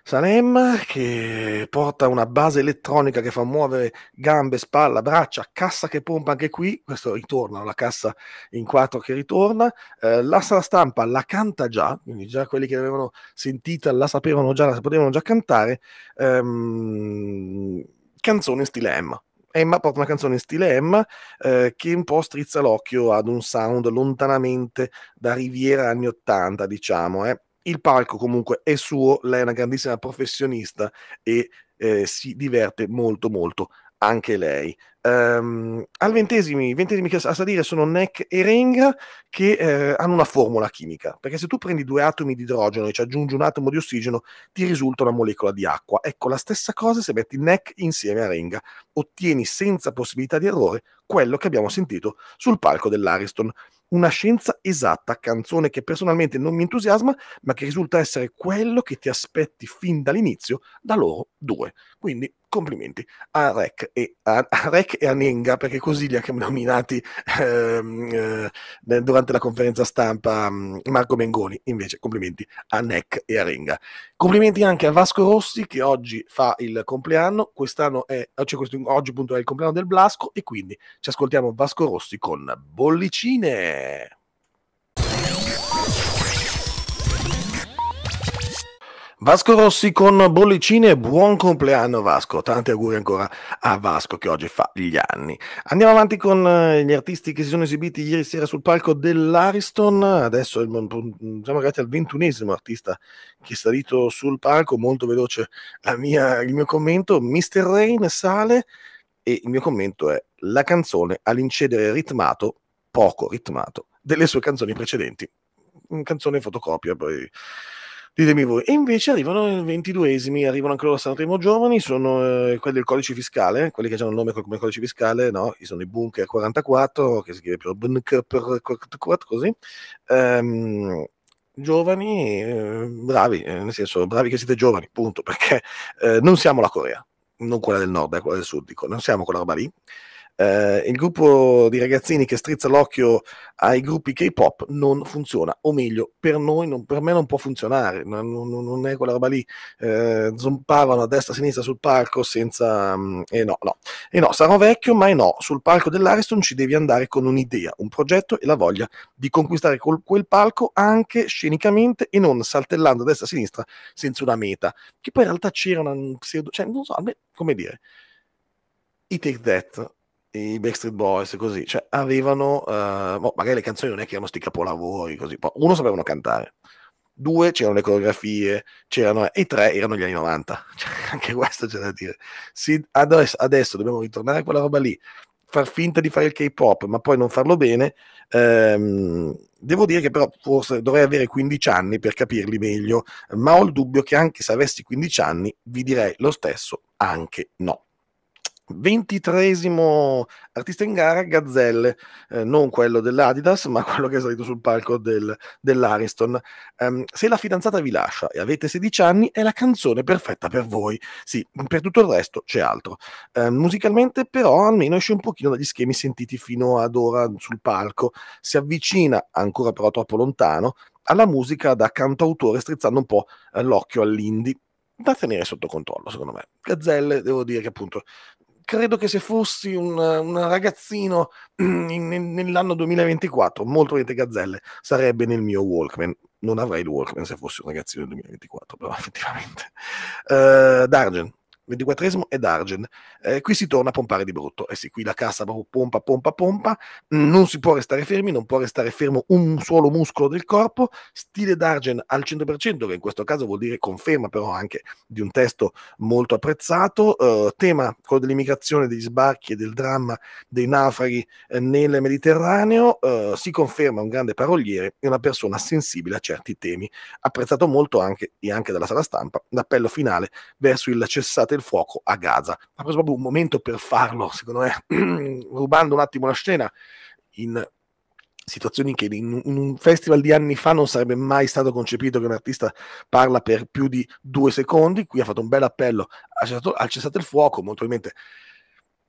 Speaker 1: Salem che porta una base elettronica che fa muovere gambe, spalla, braccia, cassa che pompa anche qui, questo ritorna, la cassa in quattro che ritorna, eh, la sala stampa la canta già, quindi già quelli che l'avevano sentita la sapevano già, la potevano già cantare, ehm, canzone in stile Emma. Emma porta una canzone in stile Emma eh, che un po' strizza l'occhio ad un sound lontanamente da Riviera anni 80, diciamo. Eh il palco comunque è suo, lei è una grandissima professionista e eh, si diverte molto molto anche lei. Um, al ventesimi, ventesimi a salire sono Neck e Renga che eh, hanno una formula chimica, perché se tu prendi due atomi di idrogeno e ci aggiungi un atomo di ossigeno, ti risulta una molecola di acqua. Ecco, la stessa cosa se metti Neck insieme a Renga, ottieni senza possibilità di errore quello che abbiamo sentito sul palco dell'Ariston una scienza esatta, canzone che personalmente non mi entusiasma, ma che risulta essere quello che ti aspetti fin dall'inizio da loro due. Quindi complimenti a Rec e a, a, Rec e a Nenga, perché così li ha nominati ehm, eh, durante la conferenza stampa um, Marco Mengoni. Invece, complimenti a Nec e a Renga. Complimenti anche a Vasco Rossi, che oggi fa il compleanno. Quest'anno è, cioè questo, oggi appunto è il compleanno del Blasco, e quindi ci ascoltiamo Vasco Rossi con Bollicine. Vasco Rossi con bollicine, buon compleanno Vasco, tanti auguri ancora a Vasco che oggi fa gli anni. Andiamo avanti con eh, gli artisti che si sono esibiti ieri sera sul palco dell'Ariston, adesso siamo arrivati al ventunesimo artista che è salito sul palco, molto veloce mia, il mio commento, Mr. Rain sale e il mio commento è la canzone all'incedere ritmato, poco ritmato, delle sue canzoni precedenti, canzone fotocopia poi ditemi voi. E invece arrivano i ventiduesimi, arrivano anche loro a Sanremo Giovani, sono eh, quelli del codice fiscale, quelli che hanno il nome come codice fiscale, no? Sono i Bunker 44, che si chiama più Bunker 44, così. Um, giovani, eh, bravi, eh, nel senso, bravi che siete giovani, punto, perché eh, non siamo la Corea, non quella del nord, è eh, quella del sud, dico, non siamo quella roba lì eh, il gruppo di ragazzini che strizza l'occhio ai gruppi K-pop non funziona, o meglio, per noi, non, per me non può funzionare, non, non è quella roba lì, eh, zompavano a destra e a sinistra sul palco senza... Mm, e eh no, no, e no, sarò vecchio, ma e no, sul palco dell'Ariston ci devi andare con un'idea, un progetto e la voglia di conquistare quel, quel palco anche scenicamente e non saltellando a destra e a sinistra senza una meta, che poi in realtà c'era una mm, pseudo... cioè, non so, come dire... I Take That i Backstreet Boys, così, cioè avevano, uh, eh, boh, magari le canzoni non è che erano sti capolavori, così, boh, uno sapevano cantare, due c'erano le coreografie, c'erano, e tre erano gli anni 90, (laughs) cioè, anche questo c'è da dire. Si, adesso, adesso, dobbiamo ritornare a quella roba lì, far finta di fare il K-pop, ma poi non farlo bene, ehm, devo dire che però forse dovrei avere 15 anni per capirli meglio, ma ho il dubbio che anche se avessi 15 anni vi direi lo stesso, anche no. Ventitresimo artista in gara, Gazzelle, eh, non quello dell'Adidas, (laughs) ma quello che è salito sul palco del, dell'Ariston. Um, se la fidanzata vi lascia e avete 16 anni, è la canzone perfetta per voi. Sì, per tutto il resto c'è altro. Uh, musicalmente, però, almeno esce un pochino dagli schemi sentiti fino ad ora sul palco. Si avvicina, ancora però troppo lontano, alla musica da cantautore, strizzando un po' eh, l'occhio all'indie da tenere sotto controllo, secondo me. Gazzelle, devo dire che appunto credo che se fossi un, un ragazzino (clears throat) in, in, nell'anno 2024, molto Monte Gazzelle sarebbe nel mio Walkman. Non avrei il Walkman se fossi un ragazzino nel 2024, però (laughs) effettivamente. Uh, Dargen. 24 ed Argen. Eh, qui si torna a pompare di brutto. Eh sì, qui la cassa proprio pompa, pompa, pompa. Mm, non si può restare fermi, non può restare fermo un solo muscolo del corpo. Stile Dargen al 100%, che in questo caso vuol dire conferma però anche di un testo molto apprezzato. Eh, tema quello dell'immigrazione, degli sbarchi e del dramma dei naufraghi eh, nel Mediterraneo. Eh, si conferma un grande paroliere e una persona sensibile a certi temi. Apprezzato molto anche, e anche dalla sala stampa, l'appello finale verso il cessate il fuoco a Gaza. Ha preso proprio un momento per farlo, secondo me, (clears throat) rubando un attimo la scena in situazioni che in un festival di anni fa non sarebbe mai stato concepito che un artista parla per più di due secondi, qui ha fatto un bel appello al cessato, al cessato il fuoco, molto probabilmente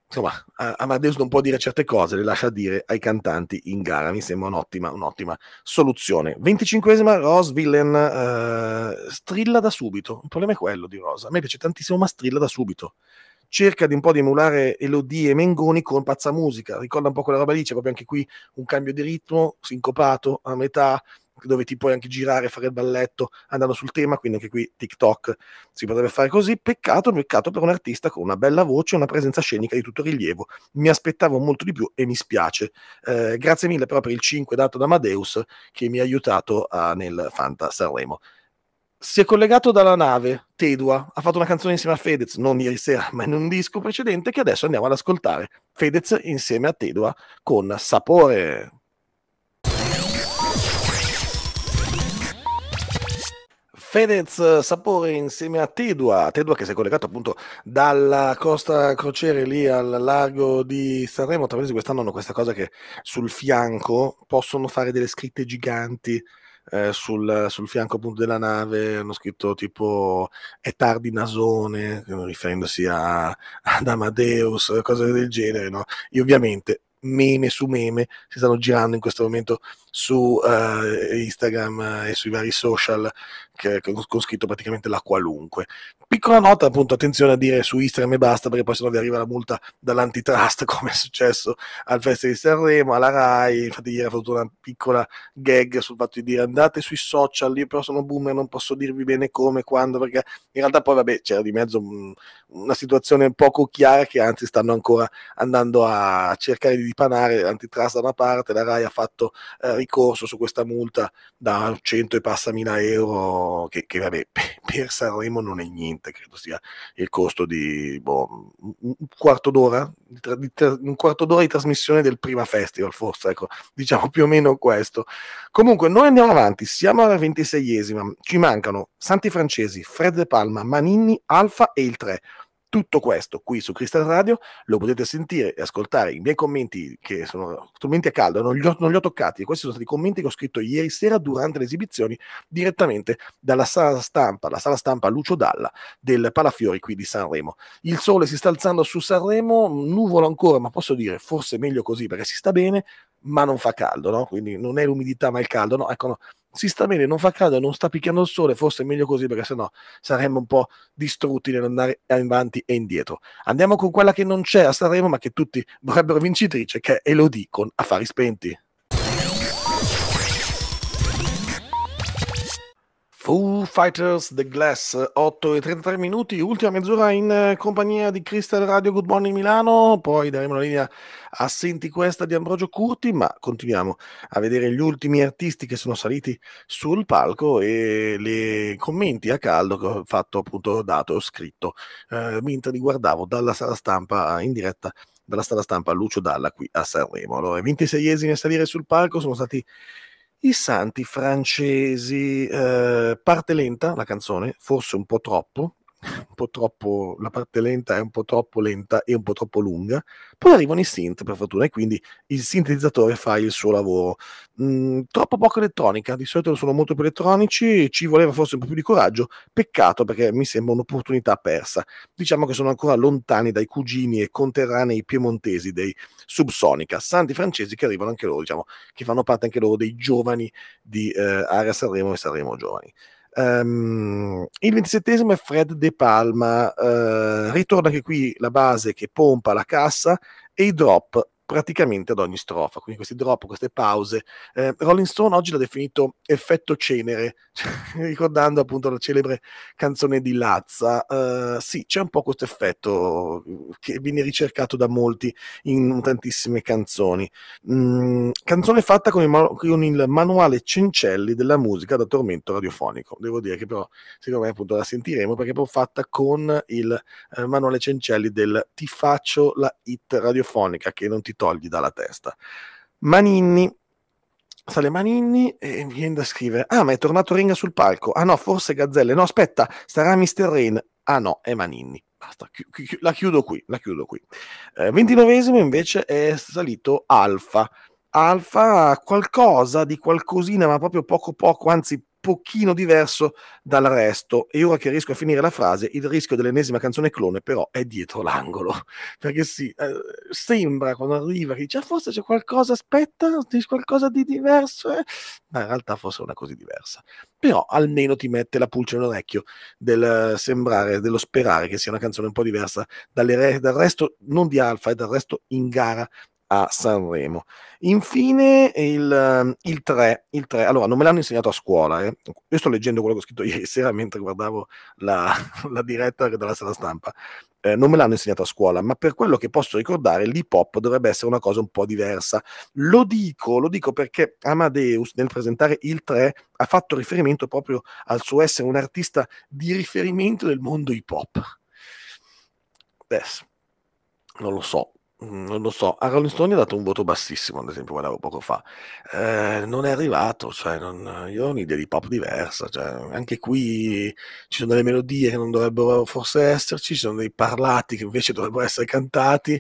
Speaker 1: insomma, Amadeus non può dire certe cose, le lascia dire ai cantanti in gara. Mi sembra un'ottima, un'ottima soluzione. 25esima Rose Villain eh, strilla da subito. Il problema è quello di Rosa. A me piace tantissimo, ma strilla da subito. Cerca di un po' di emulare Elodie e Mengoni con pazza musica. Ricorda un po' quella roba lì, c'è proprio anche qui un cambio di ritmo sincopato a metà dove ti puoi anche girare, fare il balletto andando sul tema, quindi anche qui TikTok si potrebbe fare così. Peccato, peccato per un artista con una bella voce e una presenza scenica di tutto rilievo. Mi aspettavo molto di più e mi spiace. Eh, grazie mille però per il 5 dato da Amadeus che mi ha aiutato a, ah, nel Fanta Sanremo. Si è collegato dalla nave Tedua, ha fatto una canzone insieme a Fedez, non ieri sera, ma in un disco precedente che adesso andiamo ad ascoltare. Fedez insieme a Tedua con Sapore. Fedez eh, Sapore insieme a Tedua, Tedua che si è collegato appunto dalla costa crociere lì al largo di Sanremo, tra l'altro quest'anno hanno questa cosa che sul fianco possono fare delle scritte giganti eh, sul, sul, fianco appunto della nave, hanno scritto tipo è tardi nasone, riferendosi a, ad Amadeus, cose del genere, no? E ovviamente meme su meme si stanno girando in questo momento su uh, Instagram eh, e sui vari social che, con scritto praticamente la qualunque. Piccola nota, appunto, attenzione a dire su Instagram e basta, perché poi se no vi arriva la multa dall'antitrust, (laughs) come è successo al Festival di Sanremo, alla RAI, infatti ieri ha fatto una piccola gag sul fatto di dire andate sui social, io però sono boomer, non posso dirvi bene come, quando, perché in realtà poi vabbè c'era di mezzo una situazione poco chiara che anzi stanno ancora andando a cercare di dipanare l'antitrust da una parte, la RAI ha fatto eh, ricorso su questa multa da 100 e passa mila euro che, che vabbè, (laughs) per Sanremo non è niente, credo sia il costo di boh, un, quarto d'ora, di tra, di tra, un quarto d'ora di trasmissione del prima festival, forse, ecco, (laughs) diciamo più o meno questo. Comunque, noi andiamo avanti, siamo alla ventiseiesima, ci mancano Santi Francesi, Fred De Palma, Manini, Alfa e il 3. Tutto questo qui su Crystal Radio lo potete sentire e ascoltare. I miei commenti, che sono strumenti a caldo, non li, ho, non li ho toccati. Questi sono stati i commenti che ho scritto ieri sera durante le esibizioni direttamente dalla sala stampa, la sala stampa Lucio Dalla del Palafiori qui di Sanremo. Il sole si sta alzando su Sanremo, nuvolo ancora, ma posso dire forse meglio così perché si sta bene ma non fa caldo, no? Quindi non è l'umidità, ma il caldo, no? Ecco, no si sta bene, non fa caldo, non sta picchiando il sole, forse è meglio così perché sennò saremmo un po' distrutti nell'andare avanti e indietro. Andiamo con quella che non c'è a Sanremo ma che tutti vorrebbero vincitrice, che è Elodie con Affari Spenti. Foo Fighters The Glass, 8 e 33 minuti, ultima mezz'ora in eh, compagnia di Crystal Radio Good Morning Milano, poi daremo la linea a Senti Questa di Ambrogio Curti, ma continuiamo a vedere gli ultimi artisti che sono saliti sul palco e i commenti a caldo che ho fatto appunto dato ho scritto eh, mentre li guardavo dalla sala stampa in diretta dalla sala stampa Lucio Dalla qui a Sanremo. Allora, i 26esimi a salire sul palco sono stati i santi francesi, eh, parte lenta la canzone, forse un po' troppo, un po' troppo, la parte lenta è un po' troppo lenta e un po' troppo lunga, poi arrivano i synth per fortuna e quindi il sintetizzatore fa il suo lavoro. Mm, troppo poco elettronica, di solito sono molto più elettronici, ci voleva forse un po' più di coraggio, peccato perché mi sembra un'opportunità persa. Diciamo che sono ancora lontani dai cugini e conterranei piemontesi dei Subsonica, santi francesi che arrivano anche loro, diciamo, che fanno parte anche loro dei giovani di eh, Area Sanremo e Sanremo Giovani. Um, il ventisettesimo è Fred De Palma, uh, ritorna anche qui la base che pompa la cassa e i drop praticamente ad ogni strofa, quindi questi drop, queste pause. Eh, Rolling Stone oggi l'ha definito effetto cenere, (laughs) ricordando appunto la celebre canzone di Lazza. Eh, sì, c'è un po' questo effetto mm, che viene ricercato da molti in tantissime canzoni. Mm, canzone fatta con il, con il, manuale Cencelli della musica da tormento radiofonico. Devo dire che però, secondo me, appunto la sentiremo perché è proprio fatta con il eh, manuale Cencelli del Ti faccio la hit radiofonica che non ti togli dalla testa. Maninni sale Maninni e viene da scrivere ah ma è tornato Ringa sul palco ah no forse Gazzelle no aspetta sarà Mister Rain ah no è Maninni. basta chi- chi- la chiudo qui la chiudo qui eh, 29esimo invece è salito Alfa Alfa qualcosa di qualcosina ma proprio poco poco anzi pochino diverso dal resto. E ora che riesco a finire la frase, il rischio dell'ennesima canzone clone però è dietro l'angolo. (laughs) Perché sì, eh, sembra quando arriva che dice, ah, forse c'è qualcosa, aspetta, c'è qualcosa di diverso. Eh? Ma in realtà forse è una cosa diversa. Però almeno ti mette la pulce nell'orecchio del eh, sembrare, dello sperare che sia una canzone un po' diversa re- dal resto, non di Alfa, e dal resto in gara a Sanremo. Infine il, ehm, il, 3, il 3, allora non me l'hanno insegnato a scuola, eh. io sto leggendo quello che ho scritto (laughs) ieri sera mentre guardavo la, (laughs) la diretta della sala stampa, eh, non me l'hanno insegnato a scuola, ma per quello che posso ricordare l'hip hop dovrebbe essere una cosa un po' diversa. Lo dico, lo dico perché Amadeus nel presentare il 3 ha fatto riferimento proprio al suo essere un artista di riferimento del mondo hip hop. Adesso, non lo so, Mm, non lo so, a Rolling Stone ha dato un voto bassissimo, ad esempio, guardavo poco fa. Eh, non è arrivato, cioè, non, io ho un'idea di pop diversa. Cioè, anche qui ci sono delle melodie che non dovrebbero forse esserci, ci sono dei parlati che invece dovrebbero essere cantati.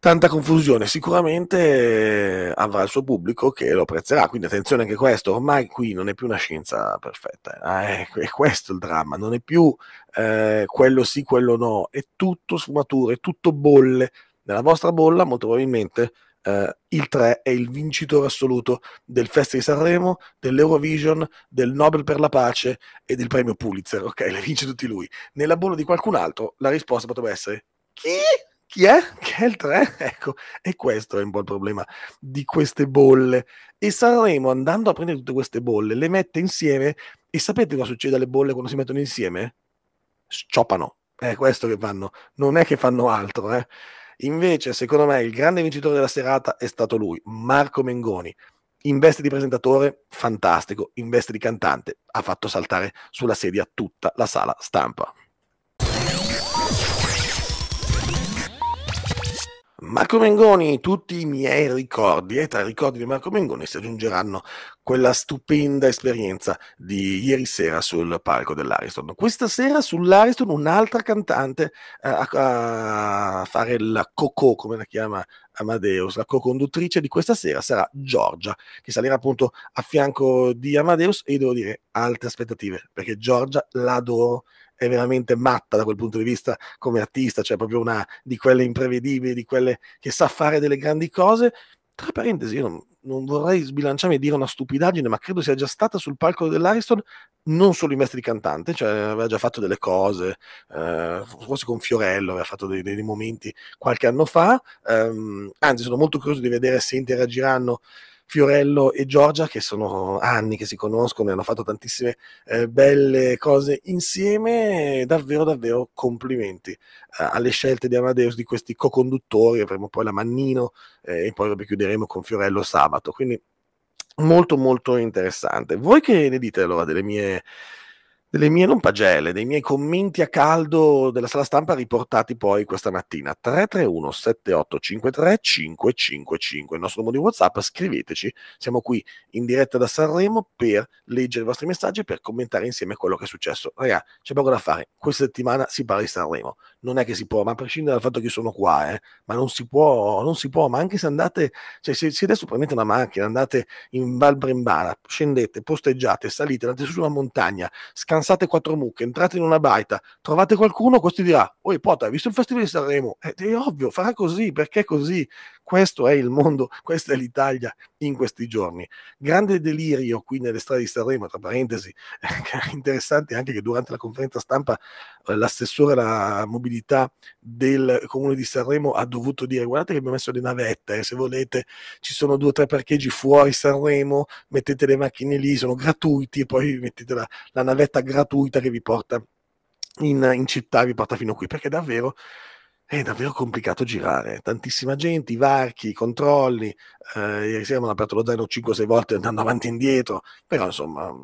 Speaker 1: Tanta confusione, sicuramente avrà il suo pubblico che lo apprezzerà. Quindi attenzione anche a questo, ormai qui non è più una scienza perfetta, eh. eh. è questo il dramma, non è più eh, quello sì, quello no, è tutto sfumature, è tutto bolle nella vostra bolla, molto probabilmente, eh, il 3 è il vincitore assoluto del Festival di Sanremo, dell'Eurovision, del Nobel per la pace e del premio Pulitzer. Ok, le vince tutti lui. Nella bolla di qualcun altro, la risposta potrebbe essere chi? chi è? Che è il 3? (laughs) Ecco, e questo è un po' il problema di queste bolle. E Sanremo, andando a prendere tutte queste bolle, le mette insieme e sapete cosa succede alle bolle quando si mettono insieme? Sciopano. È questo che fanno, non è che fanno altro. Eh. Invece, secondo me, il grande vincitore della serata è stato lui, Marco Mengoni. In veste di presentatore, fantastico. In veste di cantante, ha fatto saltare sulla sedia tutta la sala stampa. Marco Mengoni, tutti i miei ricordi e eh, tra i ricordi di Marco Mengoni si aggiungeranno quella stupenda esperienza di ieri sera sul palco dell'Ariston. Questa sera sull'Ariston un'altra cantante eh, a, a fare la cocò, come la chiama Amadeus. La co-conduttrice di questa sera sarà Giorgia, che salirà appunto a fianco di Amadeus e devo dire alte aspettative, perché Giorgia l'adoro, è veramente matta da quel punto di vista come artista, cioè proprio una di quelle imprevedibili, di quelle che sa fare delle grandi cose tra parentesi, io non, non vorrei sbilanciarmi e dire una stupidaggine, ma credo sia già stata sul palco dell'Ariston non solo in veste di cantante, cioè aveva già fatto delle cose, eh, forse con Fiorello aveva fatto dei, dei momenti qualche anno fa, ehm, anzi sono molto curioso di vedere se interagiranno Fiorello e Giorgia, che sono anni che si conoscono e hanno fatto tantissime eh, belle cose insieme. Davvero, davvero complimenti eh, alle scelte di Amadeus, di questi co-conduttori. Avremo poi la Mannino eh, e poi chiuderemo con Fiorello sabato. Quindi molto molto interessante. Voi che ne dite allora delle mie delle mie non pagelle, dei miei commenti a caldo della sala stampa riportati poi questa mattina. 331 7853 555, il nostro numero di WhatsApp, scriveteci. Siamo qui in diretta da Sanremo per leggere i vostri messaggi e per commentare insieme quello che è successo. Raga, c'è poco da fare. Questa settimana si parla di Sanremo. Non è che si può, ma a prescindere dal fatto che io sono qua, eh, ma non si può, non si può, ma anche se andate, cioè se, se adesso prendete una macchina, andate in Val Brembara, scendete, posteggiate, salite, andate su una montagna, scalate scansate quattro mucche, entrate in una baita, trovate qualcuno, questo dirà, oh Ipota, hai visto il festival di Sanremo? Eh, è ovvio, farà così, perché è così? Questo è il mondo, (laughs) questa è l'Italia in questi giorni. Grande delirio qui nelle strade di Sanremo, tra parentesi, (laughs) è interessante anche che durante la conferenza stampa eh, l'assessore alla mobilità del comune di Sanremo ha dovuto dire guardate che abbiamo messo le navette, eh, se volete ci sono due o tre parcheggi fuori Sanremo, mettete le macchine lì, sono gratuiti e poi mettete la, la navetta gratuita che vi porta in, in città, vi porta fino qui, perché davvero è davvero complicato girare, tantissima gente, i varchi, i controlli, eh, ieri sera hanno aperto lo zaino 5-6 volte andando avanti e indietro, però insomma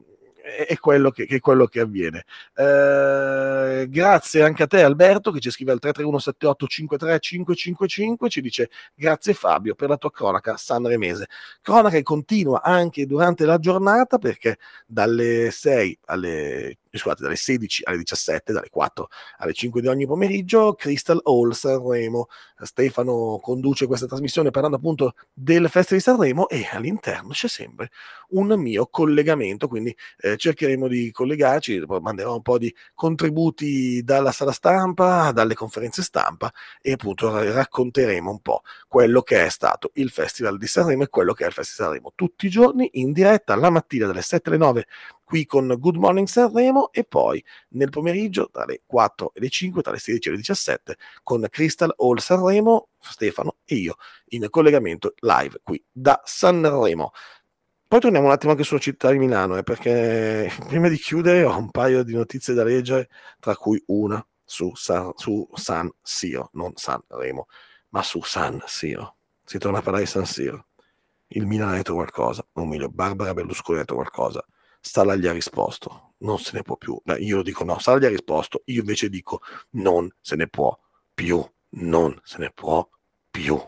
Speaker 1: è, quello, che, è quello che, avviene. Eh, grazie anche a te Alberto che ci scrive al 331 78 53555 ci dice grazie Fabio per la tua cronaca sanremese. Cronaca che continua anche durante la giornata perché dalle 6 alle eh, scusate, dalle 16 alle 17, dalle 4 alle 5 di ogni pomeriggio, Crystal Hall Sanremo. Eh, Stefano conduce questa trasmissione parlando appunto del Festival di Sanremo e all'interno c'è sempre un mio collegamento, quindi eh, cercheremo di collegarci, manderò un po' di contributi dalla sala stampa, dalle conferenze stampa e appunto racconteremo un po' quello che è stato il Festival di Sanremo e quello che è il Festival di Sanremo tutti i giorni in diretta la mattina dalle 7 alle 9 qui con Good Morning Sanremo e poi nel pomeriggio tra le 4 e le 5, tra le 16 e le 17 con Crystal All Sanremo, Stefano e io in collegamento live qui da Sanremo. Poi torniamo un attimo anche sulla città di Milano, eh, perché (laughs) prima di chiudere ho un paio di notizie da leggere, tra cui una su San, su San Siro, non Sanremo, ma su San Siro. Si torna a parlare di San Siro. Il Milan ha detto qualcosa, o meglio, Barbara Berlusconi ha detto qualcosa. Sala gli ha risposto, non se ne può più. Io dico no, Sala gli ha risposto, io invece dico non se ne può più, non se ne può più.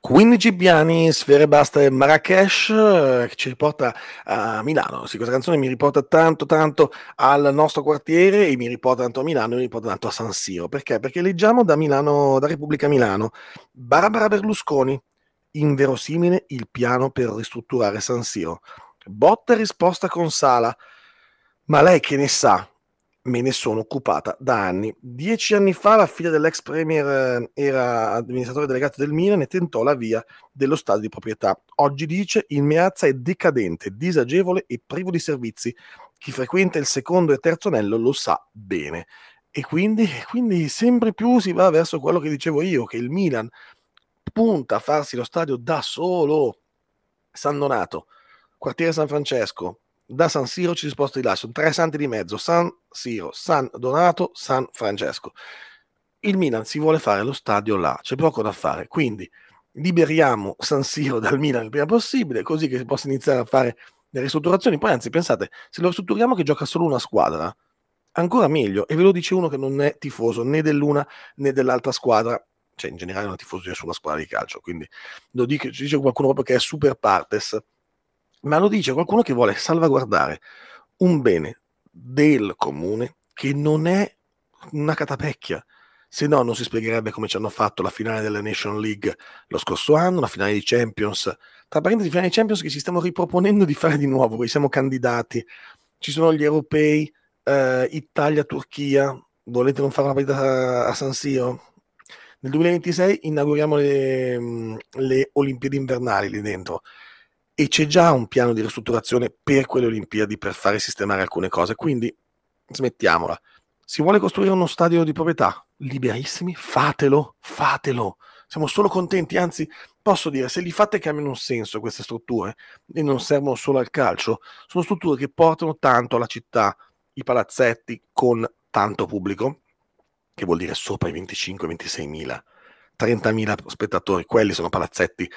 Speaker 1: Quindi Gibbiani, Sfere Basta e Marrakesh eh, che ci riporta a Milano. Sì, questa canzone mi riporta tanto tanto al nostro quartiere e mi riporta tanto a Milano e mi riporta tanto a San Siro. Perché? Perché leggiamo da Milano, da Repubblica Milano, Barbara Berlusconi, inverosimile il piano per ristrutturare San Siro. Botta risposta con Sala. Ma lei che ne sa? Me ne sono occupata da anni. Dieci anni fa la figlia dell'ex premier eh, era amministratore delegato del Milan e tentò la via dello stadio di proprietà. Oggi dice il Meazza è decadente, disagevole e privo di servizi. Chi frequenta il secondo e terzo anello lo sa bene. E quindi, quindi sempre più si va verso quello che dicevo io, che il Milan punta a farsi lo stadio da solo. San Donato, quartiere San Francesco, da San Siro ci si sposta di là, sono tre santi di mezzo, San Siro, San Donato, San Francesco. Il Milan si vuole fare lo stadio là, c'è poco da fare, quindi liberiamo San Siro dal Milan il prima possibile, così che si possa iniziare a fare le ristrutturazioni. Poi anzi, pensate, se lo ristrutturiamo che gioca solo una squadra, ancora meglio, e ve lo dice uno che non è tifoso né dell'una né dell'altra squadra cioè in generale una tifoso di nessuna squadra di calcio, quindi lo dice, dice qualcuno proprio che è super partes, ma lo dice qualcuno che vuole salvaguardare un bene del comune che non è una catapecchia, se no non si spiegherebbe come ci hanno fatto la finale della Nation League lo scorso anno, la finale di Champions, tra parentesi finale di Champions che ci stiamo riproponendo di fare di nuovo, perché siamo candidati, ci sono gli europei, eh, Italia, Turchia, volete non fare una partita a San Siro? Nel 2026 inauguriamo le, le Olimpiadi invernali lì dentro e c'è già un piano di ristrutturazione per quelle Olimpiadi per fare sistemare alcune cose, quindi smettiamola. Si vuole costruire uno stadio di proprietà? Liberissimi, fatelo, fatelo. Siamo solo contenti, anzi posso dire, se li fate che hanno un senso queste strutture e non servono solo al calcio, sono strutture che portano tanto alla città, i palazzetti con tanto pubblico, che vuol dire sopra i 25-26 mila, 30 mila spettatori, quelli sono palazzetti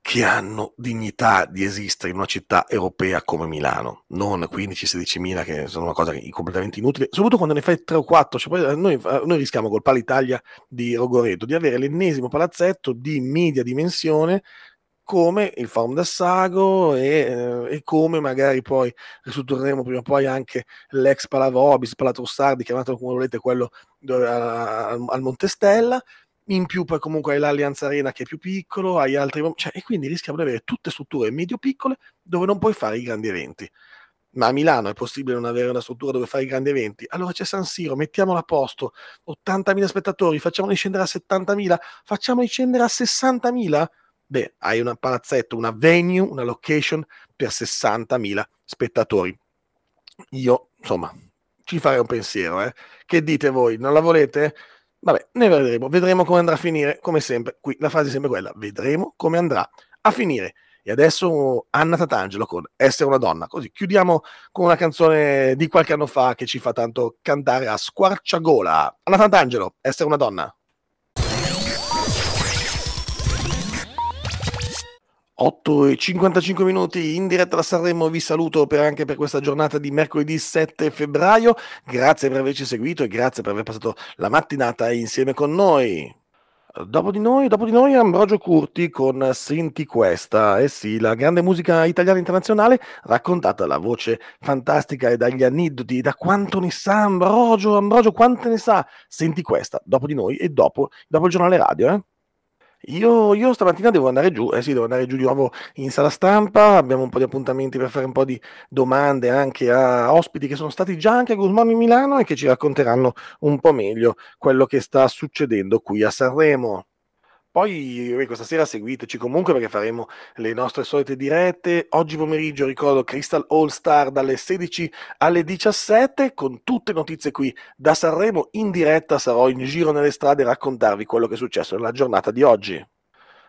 Speaker 1: che hanno dignità di esistere in una città europea come Milano, non 15-16 mila che sono una cosa completamente inutile, soprattutto quando ne fai 3 o 4, cioè eh, noi, eh, noi, rischiamo col Palitalia di Rogoredo di avere l'ennesimo palazzetto di media dimensione come il forum d'assago e, eh, e, come magari poi ristruttureremo prima o poi anche l'ex Palavobis, Palatrustardi, chiamatelo come volete, quello al, al Montestella in più poi comunque hai l'Allianz Arena che è più piccolo, hai altri... Cioè, e quindi rischiamo di avere tutte strutture medio-piccole dove non puoi fare i grandi eventi. Ma a Milano è possibile non avere una struttura dove fare i grandi eventi? Allora c'è San Siro, mettiamola a posto, 80.000 spettatori, facciamoli scendere a 70.000, facciamoli scendere a 60.000? Beh, hai un palazzetto, una venue, una location per 60.000 spettatori. Io, insomma, ci farei un pensiero. Eh. Che dite voi? Non la volete? Vabbè, ne vedremo. Vedremo come andrà a finire, come sempre. Qui la frase è sempre quella. Vedremo come andrà a finire. E adesso Anna Tatangelo con Essere una donna. Così chiudiamo con una canzone di qualche anno fa che ci fa tanto cantare a squarciagola. Anna Tatangelo, Essere una donna. 8 e 55 minuti in diretta da Sanremo, vi saluto per anche per questa giornata di mercoledì 7 febbraio, grazie per averci seguito e grazie per aver passato la mattinata insieme con noi. Dopo di noi, dopo di noi Ambrogio Curti con Senti questa, eh sì, la grande musica italiana internazionale raccontata dalla voce fantastica e dagli aneddoti, da quanto ne sa Ambrogio, Ambrogio quanto ne sa, senti questa, dopo di noi e dopo, dopo il giornale radio, eh. Io, io, stamattina devo andare giù, eh sì, devo andare giù di nuovo in sala stampa, abbiamo un po' di appuntamenti per fare un po' di domande anche a ospiti che sono stati già anche a Good in Milano e che ci racconteranno un po' meglio quello che sta succedendo qui a Sanremo. Poi questa sera seguiteci comunque perché faremo le nostre solite dirette. Oggi pomeriggio ricordo Crystal All Star dalle 16 alle 17 con tutte notizie qui da Sanremo. In diretta sarò in giro nelle strade a raccontarvi quello che è successo nella giornata di oggi.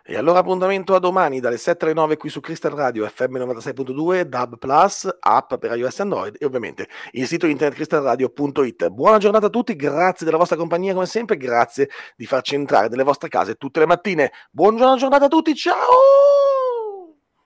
Speaker 1: E allora appuntamento a domani dalle 7 alle 9 qui su Crystal Radio FM 96.2, DAB Plus, app per iOS e Android e ovviamente il sito internet crystalradio.it. Buona giornata a tutti, grazie della vostra compagnia come sempre, grazie di farci entrare nelle vostre case tutte le mattine. Buona giornata a tutti, ciao!